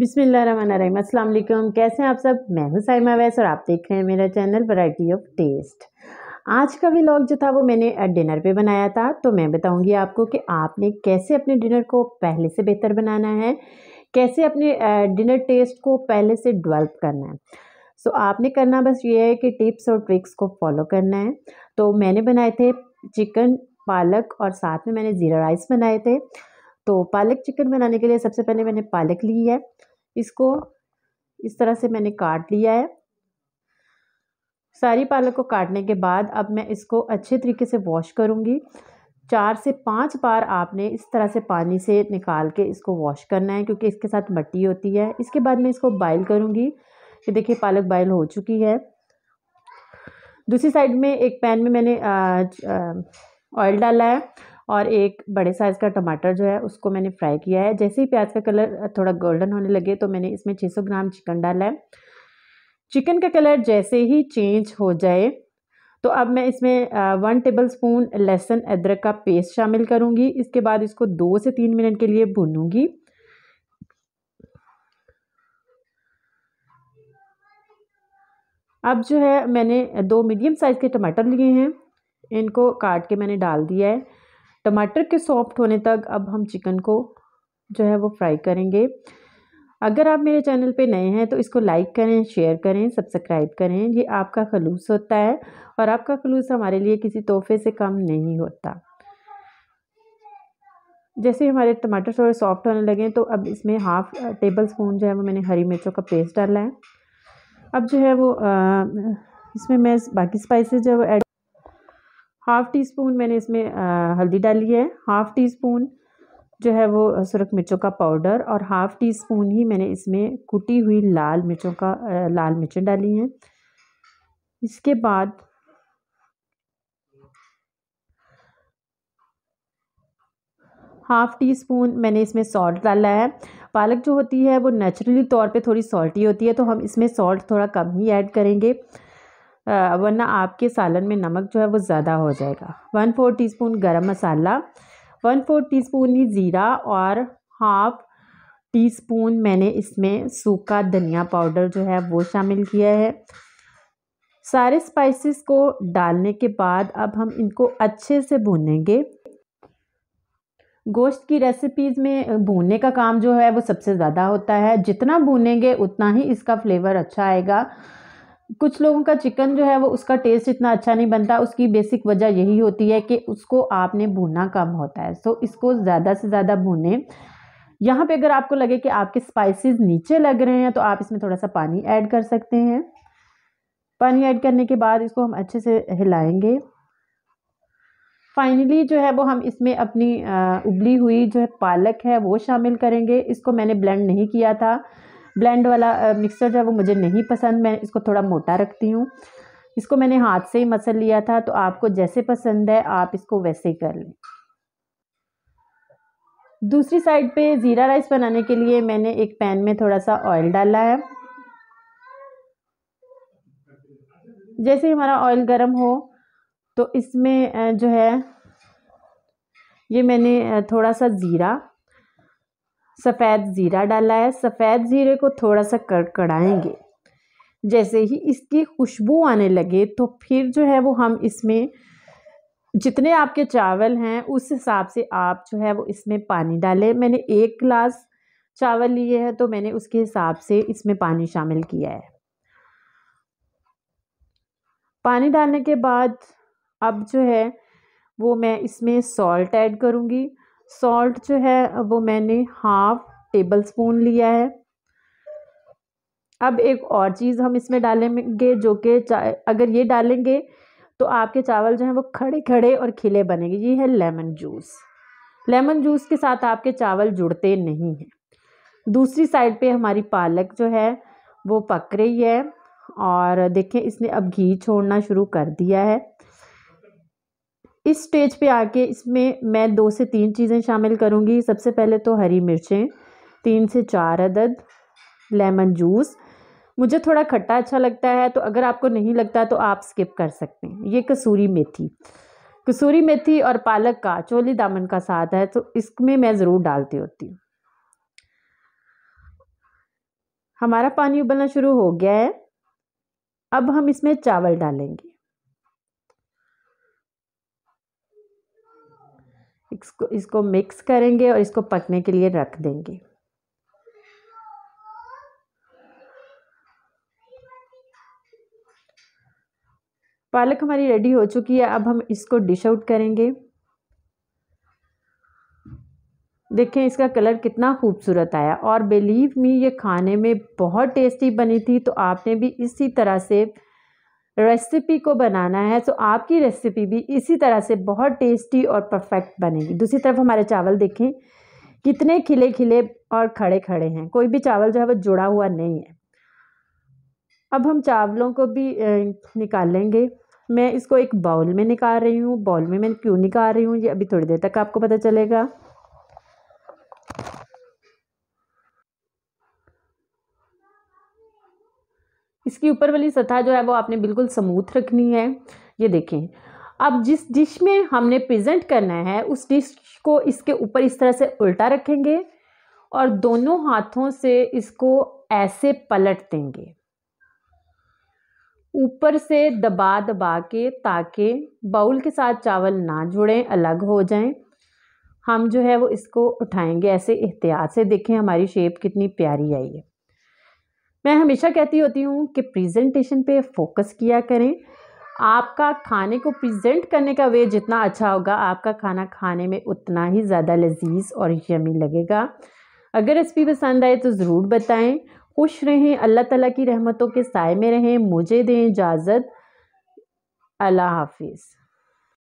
रही अल्लाम कैसे हैं आप सब मैं हूँ साइमा वैस और आप देख रहे हैं मेरा चैनल वैरायटी ऑफ टेस्ट आज का लॉग जो था वो मैंने डिनर पे बनाया था तो मैं बताऊंगी आपको कि आपने कैसे अपने डिनर को पहले से बेहतर बनाना है कैसे अपने डिनर टेस्ट को पहले से डेवलप करना है सो so, आपने करना बस ये है कि टिप्स और ट्रिक्स को फॉलो करना है तो मैंने बनाए थे चिकन पालक और साथ में मैंने ज़ीरा राइस बनाए थे तो पालक चिकन बनाने के लिए सबसे पहले मैंने पालक ली है इसको इस तरह से मैंने काट लिया है सारी पालक को काटने के बाद अब मैं इसको अच्छे तरीके से वॉश करूँगी चार से पाँच बार आपने इस तरह से पानी से निकाल के इसको वॉश करना है क्योंकि इसके साथ मट्टी होती है इसके बाद मैं इसको बॉयल करूँगी ये देखिए पालक बॉयल हो चुकी है दूसरी साइड में एक पैन में मैंने ऑयल डाला है और एक बड़े साइज़ का टमाटर जो है उसको मैंने फ्राई किया है जैसे ही प्याज का कलर थोड़ा गोल्डन होने लगे तो मैंने इसमें 600 ग्राम चिकन डाला है चिकन का कलर जैसे ही चेंज हो जाए तो अब मैं इसमें वन टेबल स्पून लहसुन अदरक का पेस्ट शामिल करूँगी इसके बाद इसको दो से तीन मिनट के लिए भूनूँगी अब जो है मैंने दो मीडियम साइज़ के टमाटर लिए हैं इनको काट के मैंने डाल दिया है टमाटर के सॉफ्ट होने तक अब हम चिकन को जो है वो फ्राई करेंगे अगर आप मेरे चैनल पे नए हैं तो इसको लाइक करें शेयर करें सब्सक्राइब करें ये आपका खलूस होता है और आपका खलूस हमारे लिए किसी तोहफे से कम नहीं होता जैसे हमारे टमाटर थोड़े सॉफ्ट होने लगे तो अब इसमें हाफ़ टेबल स्पून जो है वो मैंने हरी मिर्चों का पेस्ट डाला है अब जो है वो आ, इसमें मैं बाकी स्पाइसेस जो है वो ऐड हाफ़ टी स्पून मैंने इसमें हल्दी डाली है हाफ़ टी स्पून जो है वो सुरख मिर्चों का पाउडर और हाफ़ टी स्पून ही मैंने इसमें कुटी हुई लाल मिर्चों का लाल मिर्चें डाली हैं इसके बाद हाफ़ टी स्पून मैंने इसमें सॉल्ट डाला है पालक जो होती है वो नेचुरली तौर पे थोड़ी सॉल्टी होती है तो हम इसमें सॉल्ट थोड़ा कम ही ऐड करेंगे वरना आपके सालन में नमक जो है वो ज़्यादा हो जाएगा one four teaspoon garam masala one four teaspoon ही ज़ीरा और हाफ टी स्पून मैंने इसमें सूखा धनिया पाउडर जो है वो शामिल किया है सारे स्पाइसेस को डालने के बाद अब हम इनको अच्छे से भूनेंगे गोश्त की रेसिपीज़ में भूनने का काम जो है वो सबसे ज़्यादा होता है जितना भूनेंगे उतना ही इसका फ्लेवर अच्छा आएगा कुछ लोगों का चिकन जो है वो उसका टेस्ट इतना अच्छा नहीं बनता उसकी बेसिक वजह यही होती है कि उसको आपने भूनना कम होता है सो इसको ज़्यादा से ज़्यादा भूनें यहाँ पे अगर आपको लगे कि आपके स्पाइसेस नीचे लग रहे हैं तो आप इसमें थोड़ा सा पानी ऐड कर सकते हैं पानी ऐड करने के बाद इसको हम अच्छे से हिलाएंगे फाइनली जो है वो हम इसमें अपनी उबली हुई जो है पालक है वो शामिल करेंगे इसको मैंने ब्लेंड नहीं किया था ब्लेंड वाला मिक्सर जो है वो मुझे नहीं पसंद मैं इसको थोड़ा मोटा रखती हूँ इसको मैंने हाथ से ही मसल लिया था तो आपको जैसे पसंद है आप इसको वैसे ही कर लें दूसरी साइड पे ज़ीरा राइस बनाने के लिए मैंने एक पैन में थोड़ा सा ऑयल डाला है जैसे ही हमारा ऑयल गर्म हो तो इसमें जो है ये मैंने थोड़ा सा ज़ीरा सफ़ेद ज़ीरा डाला है सफ़ेद ज़ीरे को थोड़ा सा कड़कड़ाएंगे जैसे ही इसकी खुशबू आने लगे तो फिर जो है वो हम इसमें जितने आपके चावल हैं उस हिसाब से आप जो है वो इसमें पानी डालें मैंने एक गिलास चावल लिए हैं तो मैंने उसके हिसाब से इसमें पानी शामिल किया है पानी डालने के बाद अब जो है वो मैं इसमें सॉल्ट ऐड करूँगी सॉल्ट जो है वो मैंने हाफ टेबल स्पून लिया है अब एक और चीज़ हम इसमें डालेंगे जो कि अगर ये डालेंगे तो आपके चावल जो हैं वो खड़े खड़े और खिले बनेंगे ये है लेमन जूस लेमन जूस के साथ आपके चावल जुड़ते नहीं हैं दूसरी साइड पे हमारी पालक जो है वो पक रही है और देखें इसने अब घी छोड़ना शुरू कर दिया है इस स्टेज पे आके इसमें मैं दो से तीन चीज़ें शामिल करूँगी सबसे पहले तो हरी मिर्चें तीन से चार अदद लेमन जूस मुझे थोड़ा खट्टा अच्छा लगता है तो अगर आपको नहीं लगता तो आप स्किप कर सकते हैं ये कसूरी मेथी कसूरी मेथी और पालक का चोली दामन का साथ है तो इसमें मैं ज़रूर डालती होती हूँ हमारा पानी उबलना शुरू हो गया है अब हम इसमें चावल डालेंगे इसको इसको मिक्स करेंगे और इसको पकने के लिए रख देंगे पालक हमारी रेडी हो चुकी है अब हम इसको डिश आउट करेंगे देखें इसका कलर कितना खूबसूरत आया और बिलीव मी ये खाने में बहुत टेस्टी बनी थी तो आपने भी इसी तरह से रेसिपी को बनाना है तो आपकी रेसिपी भी इसी तरह से बहुत टेस्टी और परफेक्ट बनेगी दूसरी तरफ हमारे चावल देखें कितने खिले खिले और खड़े खड़े हैं कोई भी चावल जो है वो जुड़ा हुआ नहीं है अब हम चावलों को भी निकालेंगे मैं इसको एक बाउल में निकाल रही हूँ बाउल में मैं क्यों निकाल रही हूँ ये अभी थोड़ी देर तक आपको पता चलेगा इसकी ऊपर वाली सतह जो है वो आपने बिल्कुल समूथ रखनी है ये देखें अब जिस डिश में हमने प्रेजेंट करना है उस डिश को इसके ऊपर इस तरह से उल्टा रखेंगे और दोनों हाथों से इसको ऐसे पलट देंगे ऊपर से दबा दबा के ताकि बाउल के साथ चावल ना जुड़ें अलग हो जाएं हम जो है वो इसको उठाएंगे ऐसे एहतियात से देखें हमारी शेप कितनी प्यारी आई है मैं हमेशा कहती होती हूँ कि प्रेजेंटेशन पे फोकस किया करें आपका खाने को प्रेजेंट करने का वे जितना अच्छा होगा आपका खाना खाने में उतना ही ज़्यादा लजीज और यमी लगेगा अगर रेसिपी पसंद आए तो ज़रूर बताएं खुश रहें अल्लाह ताला की रहमतों के साय में रहें मुझे दें इजाज़त अल्लाह हाफिज़